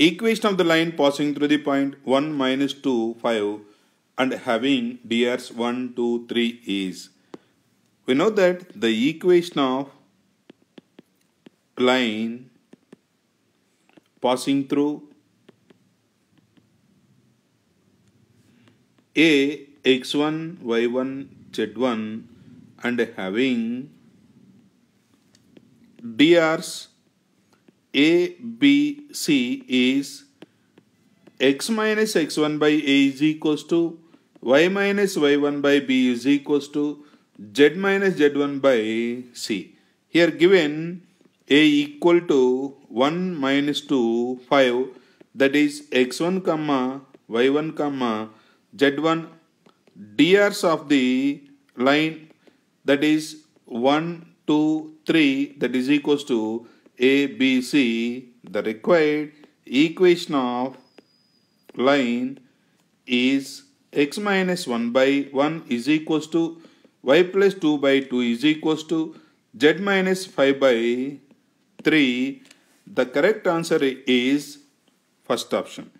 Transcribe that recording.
Equation of the line passing through the point 1 minus 2 5 and having drs 1 2 3 is we know that the equation of line passing through A x1 y1 z1 and having drs ABC is x minus x1 by A is equals to y minus y1 by B is equals to z minus z1 by C. Here given A equal to 1 minus 2, 5 that is x1 comma y1 comma z1 drs of the line that is 1, 2, 3 that is equals to ABC, the required equation of line is x minus 1 by 1 is equals to y plus 2 by 2 is equals to z minus 5 by 3. The correct answer is first option.